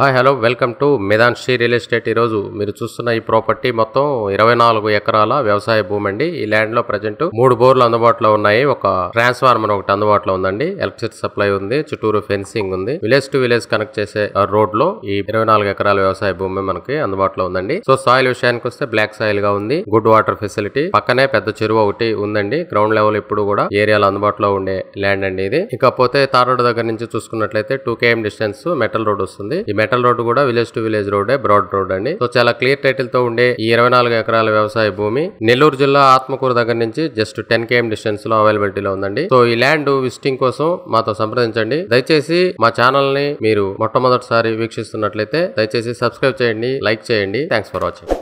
hi hello welcome to Medan Sri real estate ఈరోజు మీరు చూస్తున్న ఈ ప్రాపర్టీ మొత్తం ఇరవై నాలుగు ఎకరాల వ్యవసాయ భూమి అండి ఈ ల్యాండ్ లో ప్రజెంట్ మూడు బోర్లు అందుబాటులో ఉన్నాయి ఒక ట్రాన్స్ఫార్మర్ ఒకటి అందుబాటులో ఉందండి ఎలక్ట్రిసిటీ సప్లై ఉంది చుట్టూరు ఫెన్సింగ్ ఉంది విలేజ్ టు విలేజ్ కనెక్ట్ చేసే రోడ్ లో ఈ ఇరవై నాలుగు ఎకరాల వ్యవసాయ భూమి మనకి అందుబాటులో ఉందండి సో సాయిల్ విషయానికి వస్తే బ్లాక్ సాయిల్ గా ఉంది గుడ్ వాటర్ ఫెసిలిటీ పక్కనే పెద్ద చెరువు ఒకటి ఉందండి గ్రౌండ్ లెవెల్ ఇప్పుడు కూడా ఏరియాలో అందుబాటులో ఉండే ల్యాండ్ అండి ఇది ఇకపోతే తారోడ్ దగ్గర నుంచి చూసుకున్నట్లయితే two KM distance metal road వస్తుంది ఈ మెటల్ రోడ్డు కూడా విలేజ్ టు విలేజ్ రోడ్డే బ్రాడ్ రోడ్ అండి సో చాలా క్లియర్ టైటిల్ తో ఉండే ఈ ఇరవై నాలుగు ఎకరాల వ్యవసాయ భూమి నెల్లూరు జిల్లా ఆత్మకూరు దగ్గర నుంచి జస్ట్ టెన్ కేఎం డిస్టెన్స్ లో అవైలబిలిటీలో ఉందండి సో ఈ ల్యాండ్ విజిటింగ్ కోసం మాతో సంప్రదించండి దయచేసి మా ఛానల్ ని మీరు మొట్టమొదటిసారి వీక్షిస్తున్నట్లయితే దయచేసి సబ్స్క్రైబ్ చేయండి లైక్ చేయండి థ్యాంక్స్ ఫర్ వాచింగ్